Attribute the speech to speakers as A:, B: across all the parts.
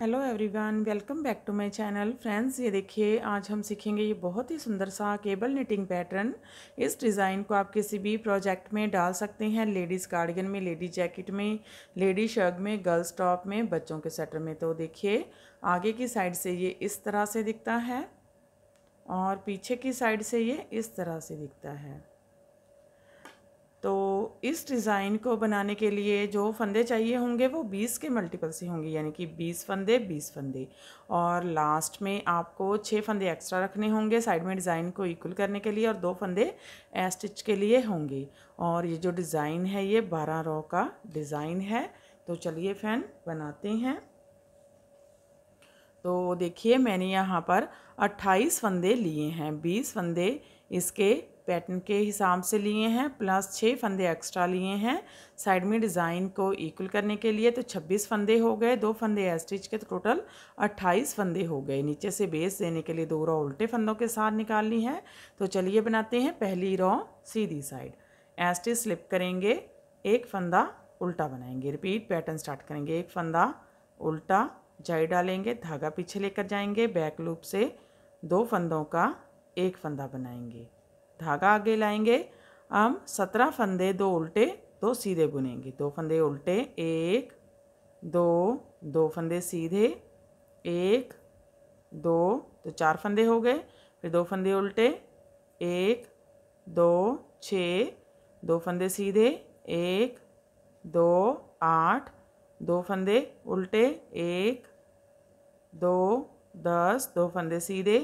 A: hello everyone welcome back to my channel friends ये देखिए आज हम सीखेंगे ये बहुत ही सुंदर सा केबल निटिंग पैटर्न इस डिज़ाइन को आप किसी भी प्रोजेक्ट में डाल सकते हैं लेडीज़ कार्डिगन में लेडीज़ जैकेट में लेडीज शर्ग में गर्ल्स टॉप में बच्चों के स्वेटर में तो देखिए आगे की साइड से ये इस तरह से दिखता है और पीछे की साइड से ये इस तरह से दिखता है तो इस डिज़ाइन को बनाने के लिए जो फंदे चाहिए होंगे वो बीस के मल्टीपल से होंगे यानी कि बीस फंदे बीस फंदे और लास्ट में आपको छः फंदे एक्स्ट्रा रखने होंगे साइड में डिज़ाइन को इक्वल करने के लिए और दो फंदे स्टिच के लिए होंगे और ये जो डिज़ाइन है ये बारह रो का डिज़ाइन है तो चलिए फैन बनाते हैं तो देखिए मैंने यहाँ पर अट्ठाईस फंदे लिए हैं बीस फंदे इसके पैटर्न के हिसाब से लिए हैं प्लस छः फंदे एक्स्ट्रा लिए हैं साइड में डिज़ाइन को इक्वल करने के लिए तो छब्बीस फंदे हो गए दो फंदे स्टिच के तो टोटल अट्ठाईस फंदे हो गए नीचे से बेस देने के लिए दो रॉ उल्टे फंदों के साथ निकालनी है तो चलिए बनाते हैं पहली रॉ सीधी साइड एस्टिच स्लिप करेंगे एक फंदा उल्टा बनाएंगे रिपीट पैटर्न स्टार्ट करेंगे एक फंदा उल्टा जाई डालेंगे धागा पीछे लेकर जाएंगे बैक लूप से दो फंदों का एक फंदा बनाएंगे धागा आगे लाएंगे हम सत्रह फंदे दो उल्टे दो सीधे बुनेंगे दो फंदे उल्टे एक दो दो फंदे सीधे एक दो तो चार फंदे हो गए फिर दो फंदे उल्टे एक दो छः दो फंदे सीधे एक दो आठ दो फंदे उल्टे एक दो दस दो फंदे सीधे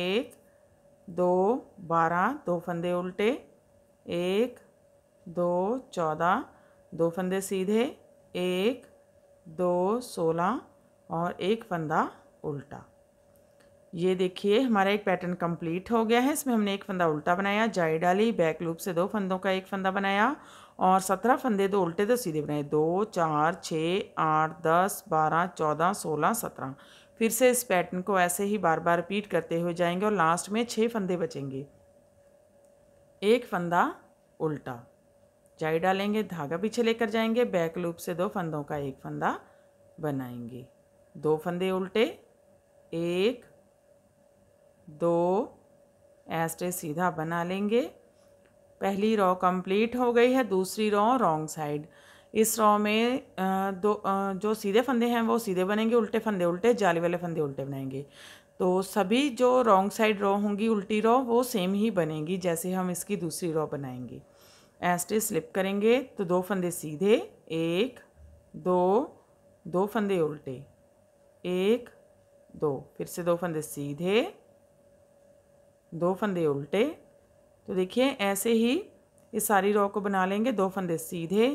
A: एक दो बारह दो फंदे उल्टे एक दो चौदह दो फंदे सीधे एक दो सोलह और एक फंदा उल्टा ये देखिए हमारा एक पैटर्न कंप्लीट हो गया है इसमें हमने एक फंदा उल्टा बनाया जाई डाली बैक लूप से दो फंदों का एक फंदा बनाया और सत्रह फंदे दो उल्टे दो तो सीधे बनाए दो चार छः आठ दस बारह चौदह सोलह सत्रह फिर से इस पैटर्न को ऐसे ही बार बार रिपीट करते हुए जाएंगे और लास्ट में छः फंदे बचेंगे एक फंदा उल्टा जाई डालेंगे धागा पीछे लेकर जाएंगे बैक लूप से दो फंदों का एक फंदा बनाएंगे दो फंदे उल्टे एक दो ऐसे सीधा बना लेंगे पहली रॉ कंप्लीट हो गई है दूसरी रॉ रॉन्ग साइड इस रॉ में दो जो सीधे फंदे हैं वो सीधे बनेंगे उल्टे फंदे उल्टे जाली वाले फंदे उल्टे बनाएंगे तो सभी जो रॉन्ग साइड रॉ होंगी उल्टी रॉ वो सेम ही बनेंगी जैसे हम इसकी दूसरी रॉ बनाएंगे एस्टे स्लिप करेंगे तो दो फंदे सीधे एक दो दो फंदे उल्टे एक दो फिर से दो फंदे सीधे दो फंदे उल्टे तो देखिए ऐसे ही इस सारी रॉ को बना लेंगे दो फंदे सीधे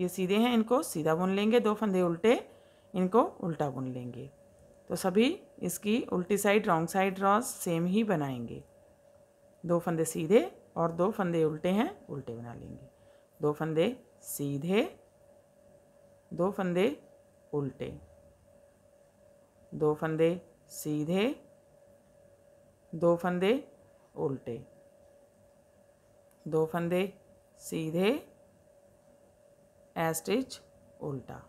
A: ये सीधे हैं इनको सीधा बुन लेंगे दो फंदे उल्टे इनको उल्टा बुन लेंगे तो सभी इसकी उल्टी side wrong side rows same ही बनाएंगे दो फंदे सीधे और दो फंदे उल्टे हैं उल्टे बना लेंगे दो फंदे सीधे दो फंदे उल्टे दो फंदे सीधे दो फंदे उल्टे दो फंदे सीधे एस्टिच उल्टा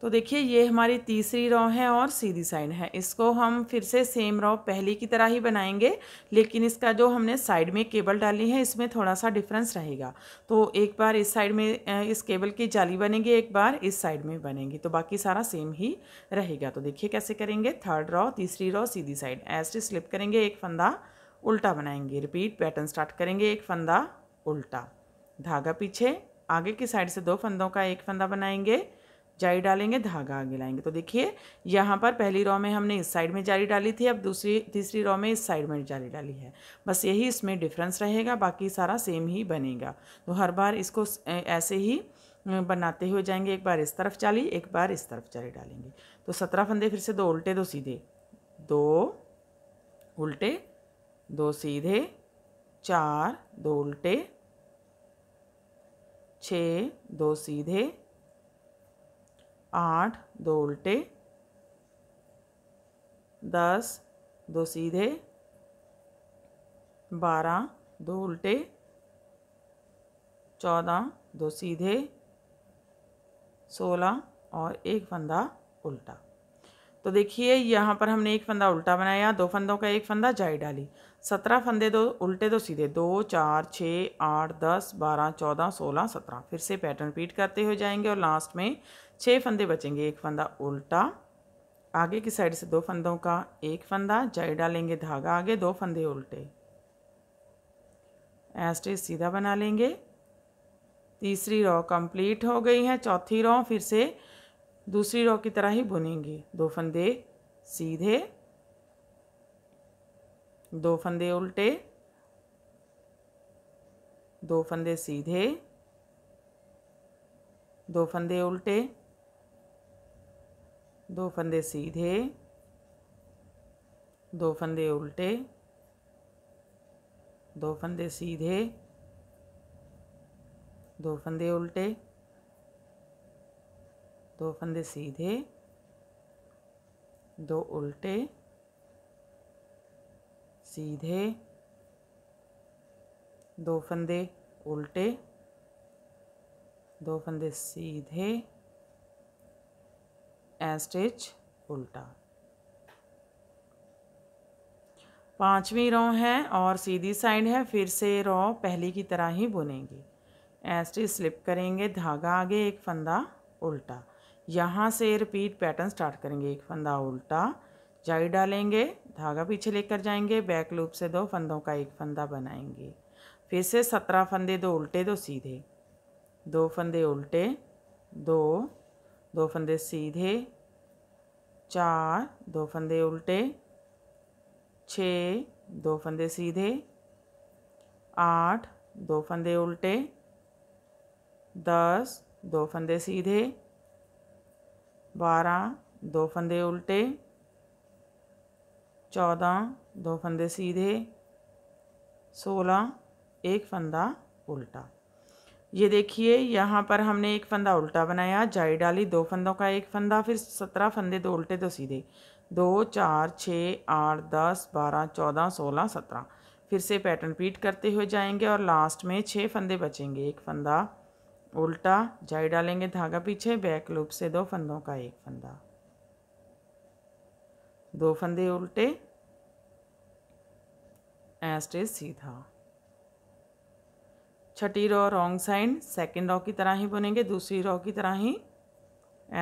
A: तो देखिए ये हमारी तीसरी रॉ है और सीधी साइड है इसको हम फिर से सेम रॉ पहले की तरह ही बनाएंगे लेकिन इसका जो हमने साइड में केबल डाली है इसमें थोड़ा सा डिफरेंस रहेगा तो एक बार इस साइड में इस केबल की जाली बनेगी एक बार इस साइड में बनेगी तो बाकी सारा सेम ही रहेगा तो देखिए कैसे करेंगे थर्ड रॉ तीसरी रॉ सीधी साइड एस्टी स्लिप करेंगे एक फंदा उल्टा बनाएंगे रिपीट पैटर्न स्टार्ट करेंगे एक फंदा उल्टा धागा पीछे आगे की साइड से दो फंदों का एक फंदा बनाएंगे जारी डालेंगे धागा आगे लाएंगे तो देखिए यहाँ पर पहली रॉ में हमने इस साइड में जारी डाली थी अब दूसरी तीसरी रॉ में इस साइड में जारी डाली है बस यही इसमें डिफरेंस रहेगा बाकी सारा सेम ही बनेगा तो हर बार इसको ऐसे ही बनाते हुए जाएंगे एक बार इस तरफ चाली एक बार इस तरफ चाली डालेंगे तो सत्रह फंदे फिर से दो उल्टे दो सीधे दो उल्टे दो सीधे चार दो उल्टे छः दो सीधे आठ दो उल्टे दस दो सीधे बारह दो उल्टे चौदह दो सीधे सोलह और एक फंदा उल्टा तो देखिए यहाँ पर हमने एक फंदा उल्टा बनाया दो फंदों का एक फंदा जाई डाली सत्रह फंदे दो उल्टे दो सीधे दो चार छः आठ दस बारह चौदह सोलह सत्रह फिर से पैटर्न रिपीट करते हुए जाएंगे और लास्ट में छः फंदे बचेंगे एक फंदा उल्टा आगे की साइड से दो फंदों का एक फंदा जाई डालेंगे धागा आगे दो फंदे उल्टे एस्टे सीधा बना लेंगे तीसरी रॉ कंप्लीट हो गई है चौथी रॉ फिर से दूसरी रॉ की तरह ही बुनेंगे दो फंदे सीधे दो फंदे उल्टे दो फंदे सीधे दो फंदे उल्टे दो फंदे सीधे दो फंदे उल्टे दो फंदे सीधे दो फंदे उल्टे दो फंदे सीधे दो उल्टे सीधे दो फंदे उल्टे दो फंदे सीधे ए स्टिच उल्टा पांचवी रो है और सीधी साइड है फिर से रो पहली की तरह ही बुनेंगे ए स्टिच स्लिप करेंगे धागा आगे एक फंदा उल्टा यहाँ से रिपीट पैटर्न स्टार्ट करेंगे एक फंदा उल्टा जाई डालेंगे धागा पीछे लेकर जाएंगे बैक लूप से दो फंदों का एक फंदा बनाएंगे फिर से सत्रह फंदे दो उल्टे दो सीधे दो फंदे उल्टे दो दो फंदे सीधे चार दो फंदे उल्टे छः दो फंदे सीधे आठ दो फंदे उल्टे दस दो फंदे सीधे बारह दो फंदे उल्टे चौदह दो फंदे सीधे सोलह एक फंदा उल्टा ये देखिए यहाँ पर हमने एक फंदा उल्टा बनाया जाई डाली दो फंदों का एक फंदा फिर सत्रह फंदे दो उल्टे दो सीधे दो चार छः आठ दस बारह चौदह सोलह सत्रह फिर से पैटर्न रिपीट करते हुए जाएंगे और लास्ट में छः फंदे बचेंगे एक फंदा उल्टा जाई डालेंगे धागा पीछे बैक लूप से दो फंदों का एक फंदा दो फंदे उल्टे एस्टेज सीधा छठी row wrong side second row की तरह ही बुनेंगे दूसरी रॉ की तरह ही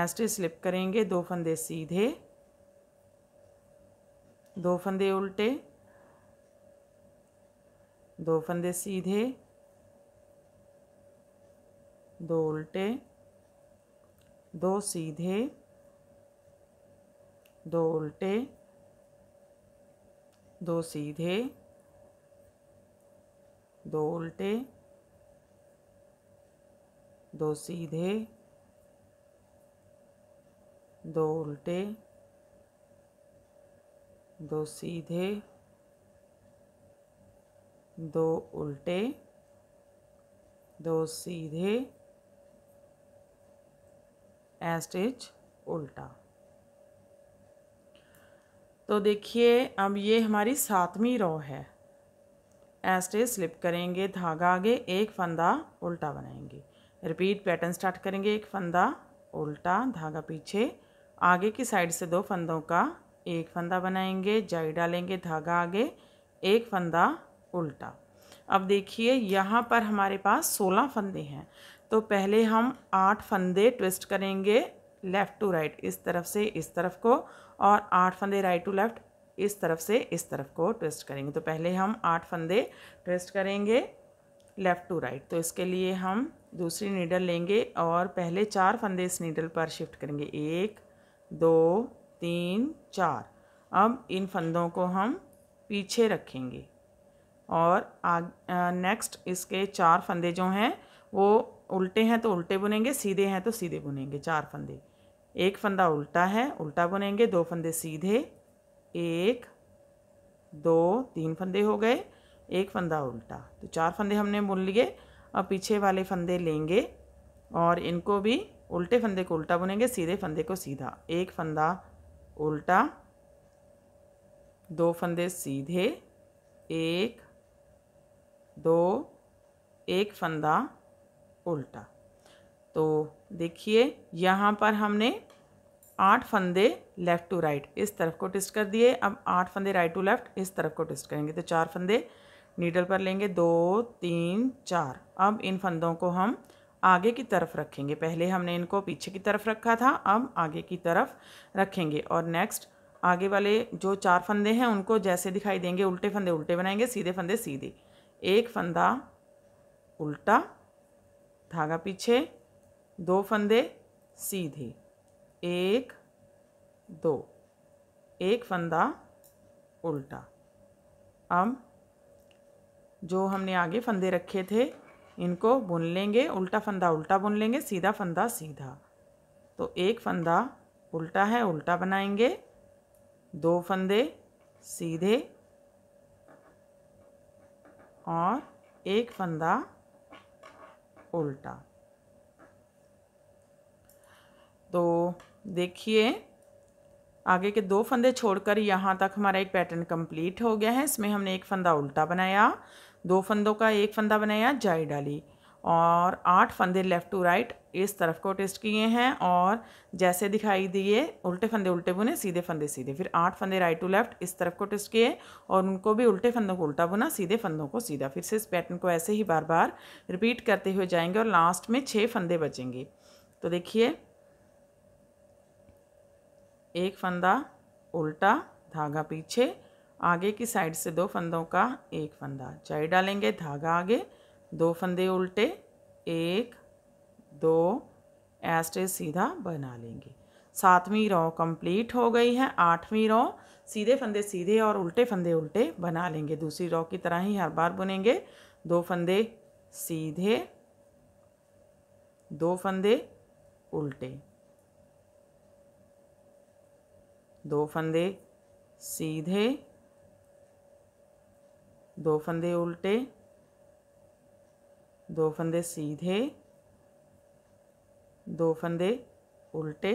A: एस्टेज स्लिप करेंगे दो फंदे सीधे दो फंदे उल्टे दो फंदे सीधे दो उल्टे दो सीधे दो उल्टे दो सीधे दो उल्टे दो सीधे दो उल्टे दो सीधे दो उल्टे दो सीधे इज उल्टा तो देखिए अब ये हमारी सातवीं रो है इज स्लिप करेंगे धागा आगे एक फंदा उल्टा बनाएंगे रिपीट पैटर्न स्टार्ट करेंगे एक फंदा उल्टा धागा पीछे आगे की साइड से दो फंदों का एक फंदा बनाएंगे जाई डालेंगे धागा आगे एक फंदा उल्टा अब देखिए यहाँ पर हमारे पास सोलह फंदे हैं तो पहले हम आठ फंदे ट्विस्ट करेंगे लेफ़्ट टू राइट इस तरफ से इस तरफ को और आठ फंदे राइट टू लेफ़्ट इस तरफ से इस तरफ को ट्विस्ट करेंगे तो पहले हम आठ फंदे ट्विस्ट करेंगे लेफ़्ट टू राइट तो इसके लिए हम दूसरी नीडल लेंगे और पहले चार फंदे इस नीडल पर शिफ्ट करेंगे एक दो तीन चार अब इन फंदों को हम पीछे रखेंगे और आग नेक्स्ट इसके चार फंदे जो हैं वो उल्टे हैं तो उल्टे बुनेंगे सीधे हैं तो सीधे बुनेंगे चार फंदे एक फंदा उल्टा है उल्टा बुनेंगे दो फंदे सीधे एक दो तीन फंदे हो गए एक फंदा उल्टा तो चार फंदे हमने बुन लिए अब पीछे वाले फंदे लेंगे और इनको भी उल्टे फंदे को उल्टा बुनेंगे सीधे फंदे को सीधा एक फंदा उल्टा दो फंदे सीधे एक दो एक फंदा उल्टा तो देखिए यहाँ पर हमने आठ फंदे लेफ़्ट टू राइट इस तरफ को ट्विस्ट कर दिए अब आठ फंदे राइट टू लेफ़्ट इस तरफ को ट्विस्ट करेंगे तो चार फंदे नीडल पर लेंगे दो तीन चार अब इन फंदों को हम आगे की तरफ रखेंगे पहले हमने इनको पीछे की तरफ रखा था अब आगे की तरफ रखेंगे और नेक्स्ट आगे वाले जो चार फंदे हैं उनको जैसे दिखाई देंगे उल्टे फंदे उल्टे बनाएंगे सीधे फंदे सीधे एक फंदा उल्टा धागा पीछे दो फंदे सीधे एक दो एक फंदा उल्टा अब जो हमने आगे फंदे रखे थे इनको बुन लेंगे उल्टा फंदा उल्टा बुन लेंगे सीधा फंदा सीधा तो एक फंदा उल्टा है उल्टा बनाएंगे दो फंदे सीधे और एक फंदा उल्टा तो देखिए आगे के दो फंदे छोड़कर यहाँ तक हमारा एक पैटर्न कंप्लीट हो गया है इसमें हमने एक फंदा उल्टा बनाया दो फंदों का एक फंदा बनाया जाई डाली और आठ फंदे लेफ़्ट टू राइट इस तरफ को टेस्ट किए हैं और जैसे दिखाई दिए उल्टे फंदे उल्टे बुने सीधे फंदे सीधे फिर आठ फंदे राइट टू लेफ़्ट इस तरफ को टेस्ट किए और उनको भी उल्टे फंदों को उल्टा बुना सीधे फंदों को सीधा फिर से इस पैटर्न को ऐसे ही बार बार रिपीट करते हुए जाएंगे और लास्ट में छः फंदे बचेंगे तो देखिए एक फंदा उल्टा धागा पीछे आगे की साइड से दो फंदों का एक फंदा चाई डालेंगे धागा आगे दो फंदे उल्टे एक दो ऐसे सीधा बना लेंगे सातवीं रो कंप्लीट हो गई है आठवीं रो सीधे फंदे सीधे और उल्टे फंदे उल्टे बना लेंगे दूसरी रो की तरह ही हर बार बुनेंगे दो फंदे सीधे दो फंदे उल्टे दो फंदे सीधे दो फंदे उल्टे दो फंदे सीधे दो फंदे उल्टे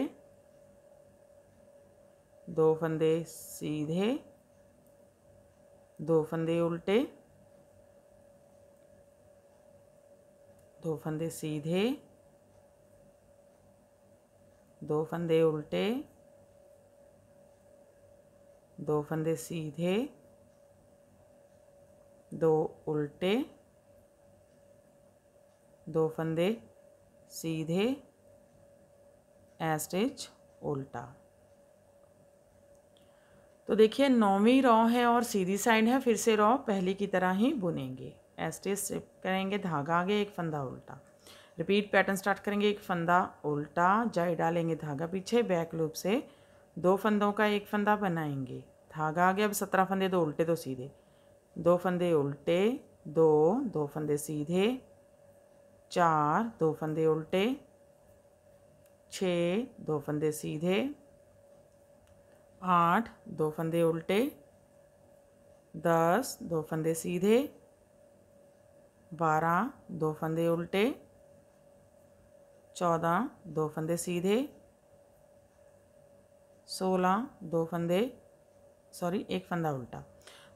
A: दो फंदे सीधे दो फंदे उल्टे दो फंदे सीधे दो फंदे उल्टे दो फंदे सीधे दो उल्टे दो फंदे सीधे एस्टिच उल्टा तो देखिए नौवीं रॉ है और सीधी साइड है फिर से रॉ पहली की तरह ही बुनेंगे एस्टिच करेंगे धागा आगे एक फंदा उल्टा रिपीट पैटर्न स्टार्ट करेंगे एक फंदा उल्टा जाई डालेंगे धागा पीछे बैक लूप से दो फंदों का एक फंदा बनाएंगे धागा आगे अब सत्रह फंदे दो उल्टे दो सीधे दो फंदे उल्टे दो दो फंदे सीधे चार दो फंदे उल्टे छः दो फंदे सीधे आठ दो फंदे उल्टे दस दो फंदे सीधे बारह दो फंदे उल्टे चौदह दो फंदे सीधे सोलह दो फंदे सॉरी एक फंदा उल्टा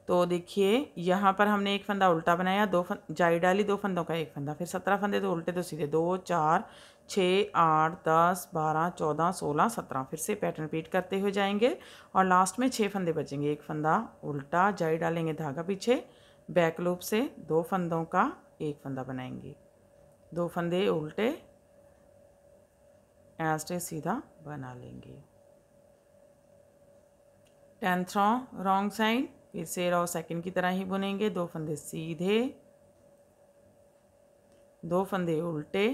A: तो देखिए यहाँ पर हमने एक फंदा उल्टा बनाया दो फन जाई डाली दो फंदों का एक फंदा फिर सत्रह फंदे तो उल्टे तो सीधे दो चार छः आठ दस बारह चौदह सोलह सत्रह फिर से पैटर्न रिपीट करते हुए जाएंगे और लास्ट में छः फंदे बचेंगे एक फंदा उल्टा जाई डालेंगे धागा पीछे बैक लूप से दो फंदों का एक फंदा बनाएंगे दो फंदे उल्टे ऐसे सीधा बना लेंगे टेंथ रॉन्ग साइड फिर से रॉ सेकंड की तरह ही बुनेंगे दो फंदे सीधे दो फंदे उल्टे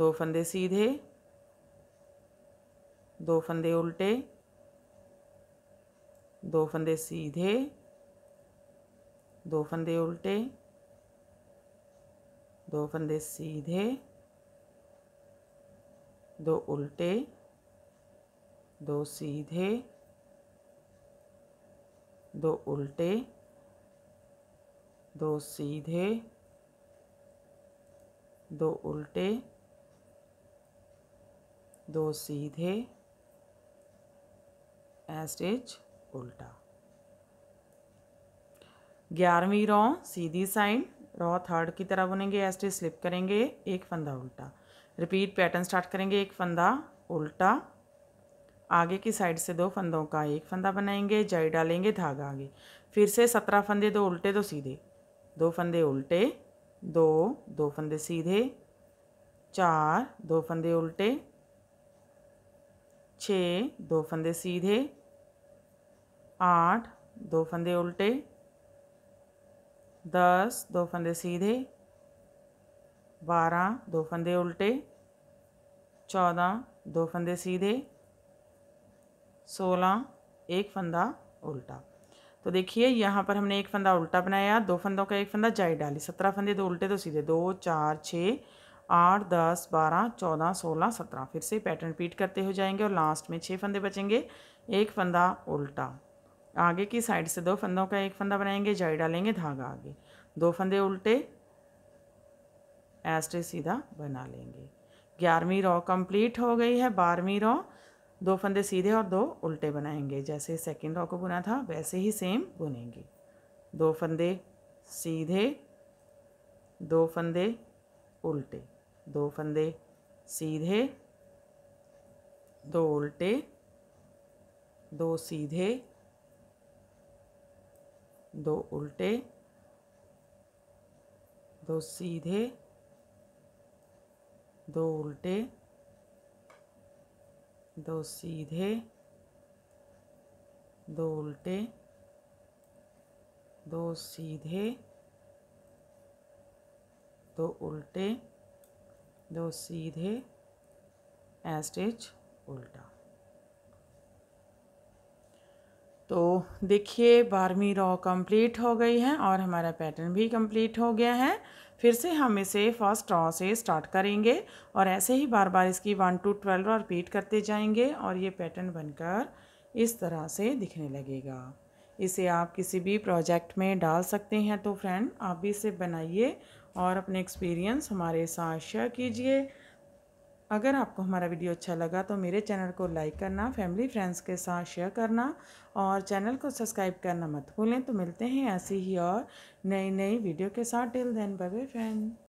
A: दो फंदे सीधे दो फंदे उल्टे दो फंदे सीधे दो फंदे उल्टे दो फंदे सीधे दो उल्टे दो सीधे दो उल्टे दो सीधे दो उल्टे दो सीधे एस्टेज उल्टा ग्यारहवीं रॉ सीधी साइन रॉ थर्ड की तरह बुनेंगे एस्टेज स्लिप करेंगे एक फंदा उल्टा रिपीट पैटर्न स्टार्ट करेंगे एक फंदा उल्टा आगे की साइड से दो फंदों का एक फंदा बनाएंगे जाई डालेंगे धागा आगे फिर से सत्रह फंदे दो उल्टे दो सीधे दो फंदे उल्टे दो दो फंदे सीधे चार दो फंदे उल्टे छः दो फंदे सीधे आठ दो फंदे उल्टे दस दो फंदे सीधे बारह दो फंदे उल्टे चौदह दो फंदे सीधे सोलह एक फंदा उल्टा तो देखिए यहाँ पर हमने एक फंदा उल्टा बनाया दो फंदों का एक फंदा जाई डाली सत्रह फंदे दो उल्टे दो सीधे दो चार छः आठ दस बारह चौदह सोलह सत्रह फिर से पैटर्न रिपीट करते हो जाएंगे और लास्ट में छः फंदे बचेंगे एक फंदा उल्टा आगे की साइड से दो फंदों का एक फंदा बनाएंगे जाई डालेंगे धागा आगे दो फंदे उल्टे एस्ट्रे सीधा बना लेंगे ग्यारहवीं रॉ कंप्लीट हो गई है बारहवीं रॉ दो फंदे सीधे और दो उल्टे बनाएंगे जैसे सेकंड रॉ को बुना था वैसे ही सेम बुनेंगे दो फंदे सीधे दो फंदे उल्टे दो फंदे सीधे दो उल्टे दो सीधे दो उल्टे दो सीधे दो उल्टे दो सीधे दो उल्टे दो सीधे दो उल्टे दो सीधे एस्टेज उल्टा तो देखिए बारहवीं रॉ कंप्लीट हो गई है और हमारा पैटर्न भी कंप्लीट हो गया है फिर से हम इसे फर्स्ट रॉ से स्टार्ट करेंगे और ऐसे ही बार बार इसकी one two twelve row repeat करते जाएंगे और ये पैटर्न बनकर इस तरह से दिखने लगेगा इसे आप किसी भी प्रोजेक्ट में डाल सकते हैं तो फ्रेंड आप भी इसे बनाइए और अपने एक्सपीरियंस हमारे साथ शेयर कीजिए अगर आपको हमारा वीडियो अच्छा लगा तो मेरे चैनल को लाइक करना फैमिली फ्रेंड्स के साथ शेयर करना और चैनल को सब्सक्राइब करना मत भूलें तो मिलते हैं ऐसी ही और नई नई वीडियो के साथ टिल देन बाय फ्रेंड